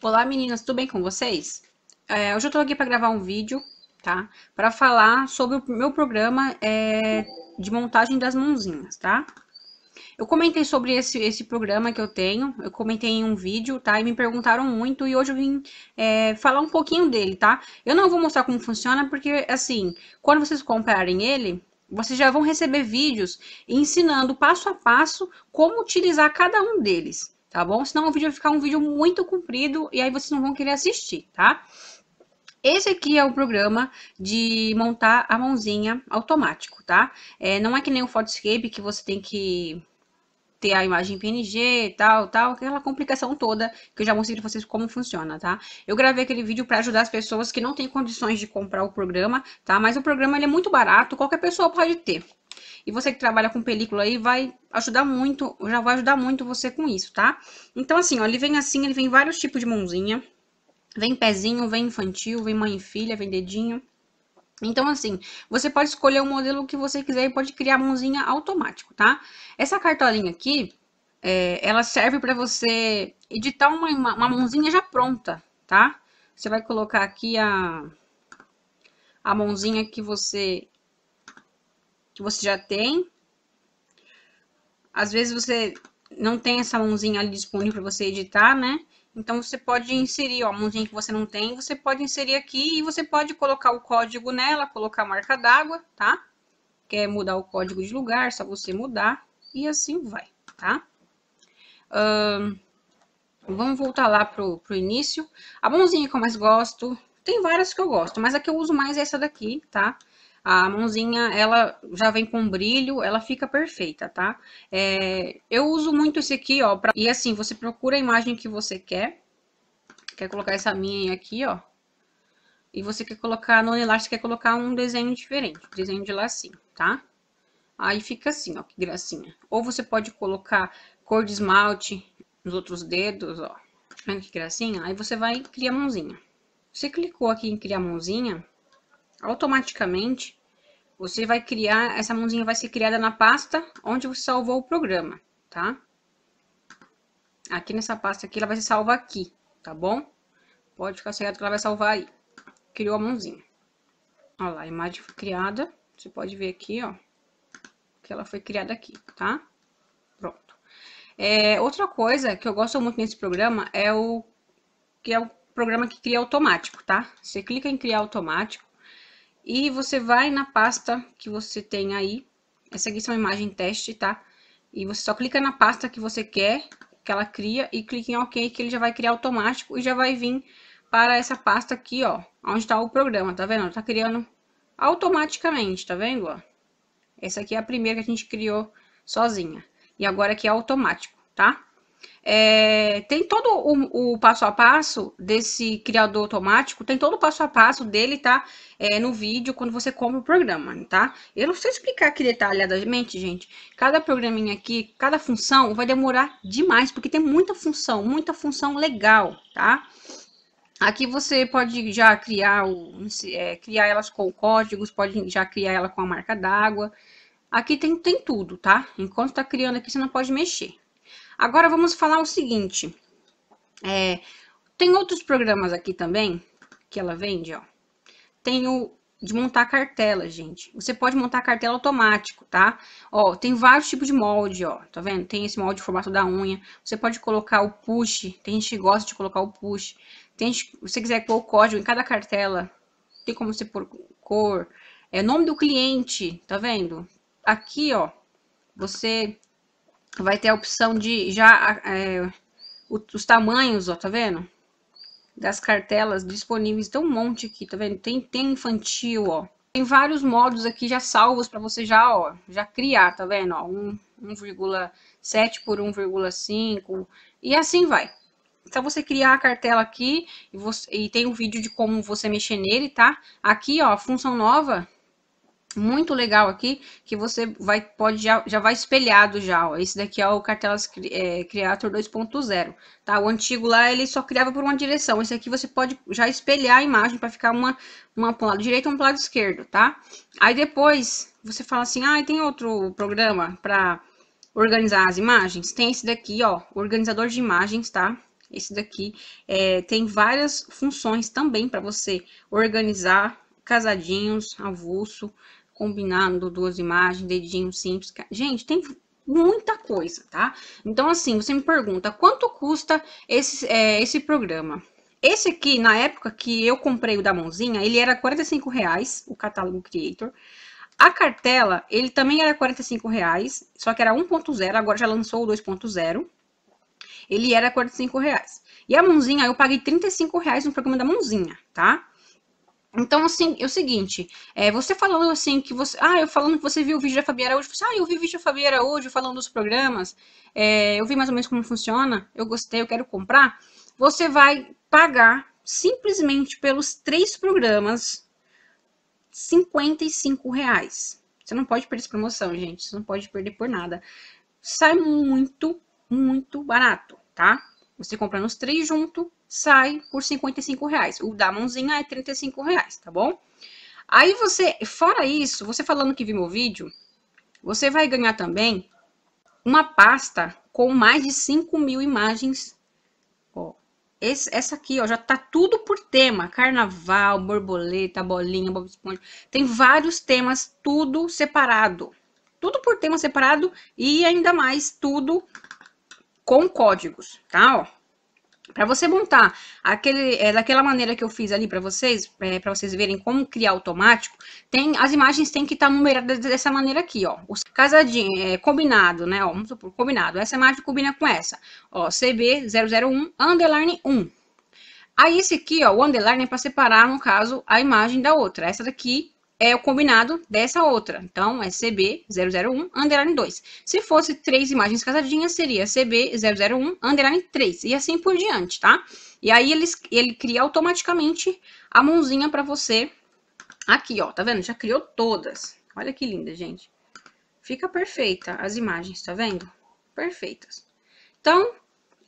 Olá meninas, tudo bem com vocês? É, hoje eu tô aqui para gravar um vídeo, tá? Para falar sobre o meu programa é, de montagem das mãozinhas, tá? Eu comentei sobre esse, esse programa que eu tenho, eu comentei em um vídeo, tá? E me perguntaram muito e hoje eu vim é, falar um pouquinho dele, tá? Eu não vou mostrar como funciona porque, assim, quando vocês comprarem ele, vocês já vão receber vídeos ensinando passo a passo como utilizar cada um deles, tá bom? Senão o vídeo vai ficar um vídeo muito comprido e aí vocês não vão querer assistir, tá? Esse aqui é o programa de montar a mãozinha automático, tá? É, não é que nem o Photoscape que você tem que ter a imagem PNG e tal, tal, aquela complicação toda que eu já mostrei pra vocês como funciona, tá? Eu gravei aquele vídeo para ajudar as pessoas que não têm condições de comprar o programa, tá? Mas o programa ele é muito barato, qualquer pessoa pode ter, e você que trabalha com película aí vai ajudar muito, já vai ajudar muito você com isso, tá? Então, assim, ó, ele vem assim, ele vem vários tipos de mãozinha. Vem pezinho, vem infantil, vem mãe e filha, vem dedinho. Então, assim, você pode escolher o modelo que você quiser e pode criar a mãozinha automático, tá? Essa cartolinha aqui, é, ela serve para você editar uma, uma mãozinha já pronta, tá? Você vai colocar aqui a, a mãozinha que você que você já tem. Às vezes você não tem essa mãozinha ali disponível para você editar, né? Então você pode inserir, ó, a mãozinha que você não tem, você pode inserir aqui e você pode colocar o código nela, colocar a marca d'água, tá? Quer mudar o código de lugar, é só você mudar e assim vai, tá? vamos voltar lá pro, pro início. A mãozinha que eu mais gosto, tem várias que eu gosto, mas a que eu uso mais é essa daqui, tá? A mãozinha, ela já vem com brilho, ela fica perfeita, tá? É, eu uso muito esse aqui, ó, pra, e assim, você procura a imagem que você quer, quer colocar essa minha aqui, ó, e você quer colocar, no elástico, quer colocar um desenho diferente, um desenho de lacinho, tá? Aí fica assim, ó, que gracinha. Ou você pode colocar cor de esmalte nos outros dedos, ó. Vendo que gracinha? Aí você vai criar mãozinha. Você clicou aqui em criar mãozinha, automaticamente você vai criar, essa mãozinha vai ser criada na pasta onde você salvou o programa, tá? Aqui nessa pasta aqui, ela vai se salvar aqui, tá bom? Pode ficar certo que ela vai salvar aí. Criou a mãozinha. Olha lá, a imagem foi criada. Você pode ver aqui, ó, que ela foi criada aqui, tá? Pronto. É, outra coisa que eu gosto muito nesse programa é o que é o programa que cria automático, tá? Você clica em criar automático. E você vai na pasta que você tem aí. Essa aqui é uma imagem teste, tá? E você só clica na pasta que você quer, que ela cria, e clica em OK, que ele já vai criar automático e já vai vir para essa pasta aqui, ó. Onde está o programa, tá vendo? Tá criando automaticamente, tá vendo? Ó? Essa aqui é a primeira que a gente criou sozinha. E agora aqui é automático, tá? É, tem todo o, o, passo a passo desse criador automático, tem todo o passo a passo dele, tá? É, no vídeo, quando você compra o programa, tá? Eu não sei explicar aqui detalhadamente, gente. Cada programinha aqui, cada função vai demorar demais, porque tem muita função, muita função legal, tá? Aqui você pode já criar, o, é, criar elas com códigos, pode já criar ela com a marca d'água. Aqui tem, tem tudo, tá? Enquanto tá criando aqui, você não pode mexer. Agora vamos falar o seguinte. É, tem outros programas aqui também que ela vende, ó. Tem o de montar cartela, gente. Você pode montar cartela automático, tá? Ó, tem vários tipos de molde, ó. Tá vendo? Tem esse molde formato da unha. Você pode colocar o push. Tem gente que gosta de colocar o push. Tem se você quiser pôr o código em cada cartela, tem como você pôr cor. É nome do cliente, tá vendo? Aqui, ó. Você vai ter a opção de já é, os tamanhos, ó, tá vendo? Das cartelas disponíveis, tem um monte aqui, tá vendo? Tem, tem infantil, ó. Tem vários modos aqui já salvos para você já, ó, já criar, tá vendo? Ó, 1,7 por 1,5 e assim vai. Então você criar a cartela aqui e, você, e tem um vídeo de como você mexer nele, tá? Aqui, ó, função nova, muito legal aqui que você vai pode já, já vai espelhado já ó. esse daqui é o cartelas é, creator 2.0 tá o antigo lá ele só criava por uma direção esse aqui você pode já espelhar a imagem para ficar uma uma para um lado direito um para o lado esquerdo tá aí depois você fala assim ah tem outro programa para organizar as imagens tem esse daqui ó organizador de imagens tá esse daqui é, tem várias funções também para você organizar casadinhos, avulso, combinando duas imagens, dedinho simples. Gente, tem muita coisa, tá? Então, assim, você me pergunta, quanto custa esse, é, esse programa? Esse aqui, na época que eu comprei o da mãozinha, ele era 45 reais, o catálogo Creator. A cartela, ele também era 45 reais, só que era 1.0, agora já lançou o 2.0. Ele era 45 reais. E a mãozinha, eu paguei 35 reais no programa da mãozinha, tá? Então, assim, é o seguinte, é, você falando assim que você. Ah, eu falando que você viu o vídeo da Fabiana hoje, você, ah, eu vi o vídeo da Fabiana hoje falando dos programas, é, eu vi mais ou menos como funciona, eu gostei, eu quero comprar. Você vai pagar simplesmente pelos três programas 55 reais. Você não pode perder essa promoção, gente. Você não pode perder por nada. Sai muito, muito barato, tá? Você comprando os três junto, sai por 55 reais. O da mãozinha é 35 reais, tá bom? Aí você, fora isso, você falando que viu meu vídeo, você vai ganhar também uma pasta com mais de 5 mil imagens. Ó, esse, essa aqui, ó, já tá tudo por tema. Carnaval, borboleta, bolinha, bob esponja. Tem vários temas, tudo separado. Tudo por tema separado e ainda mais tudo com códigos, tá? Ó, para você montar aquele, é, daquela maneira que eu fiz ali para vocês, é, para vocês verem como criar automático, tem as imagens têm que estar tá numeradas dessa maneira aqui, ó. Os casadinho, é, combinado, né? Ó, vamos supor, combinado. Essa imagem combina com essa, ó, CB001 underline 1. Aí esse aqui, ó, o underline é para separar, no caso, a imagem da outra. Essa daqui é o combinado dessa outra. Então, é CB001, underline 2. Se fosse três imagens casadinhas, seria CB001, underline 3. E assim por diante, tá? E aí, ele, ele cria automaticamente a mãozinha para você aqui, ó. Tá vendo? Já criou todas. Olha que linda, gente. Fica perfeita as imagens, tá vendo? Perfeitas. Então,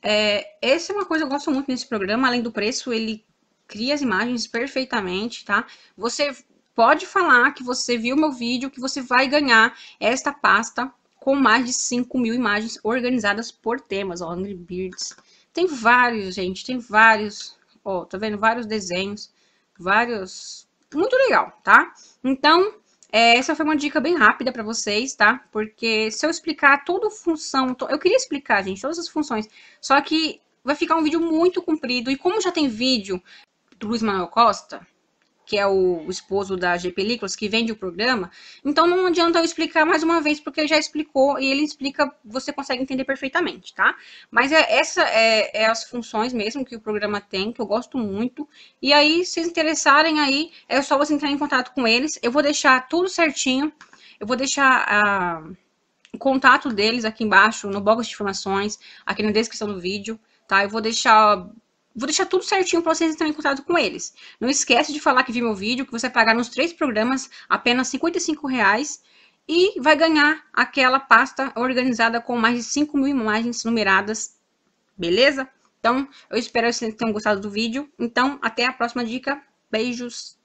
é, essa é uma coisa que eu gosto muito nesse programa. Além do preço, ele cria as imagens perfeitamente, tá? Você Pode falar que você viu meu vídeo, que você vai ganhar esta pasta com mais de 5 mil imagens organizadas por temas, ó, Angry Birds. Tem vários, gente, tem vários, ó, tá vendo? Vários desenhos, vários... Muito legal, tá? Então, é, essa foi uma dica bem rápida para vocês, tá? Porque se eu explicar toda função, to... eu queria explicar, gente, todas as funções, só que vai ficar um vídeo muito comprido, e como já tem vídeo do Luiz Manuel Costa, que é o esposo da G Películas, que vende o programa. Então não adianta eu explicar mais uma vez, porque ele já explicou e ele explica, você consegue entender perfeitamente, tá? Mas é, essa é, é as funções mesmo que o programa tem, que eu gosto muito. E aí, se interessarem aí, é só você entrar em contato com eles. Eu vou deixar tudo certinho. Eu vou deixar a, o contato deles aqui embaixo, no box de informações, aqui na descrição do vídeo, tá? Eu vou deixar Vou deixar tudo certinho para vocês entrarem em contato com eles. Não esquece de falar que viu meu vídeo, que você pagar nos três programas apenas R$ 55,00 e vai ganhar aquela pasta organizada com mais de 5 mil imagens numeradas, beleza? Então, eu espero que vocês tenham gostado do vídeo. Então, até a próxima dica. Beijos!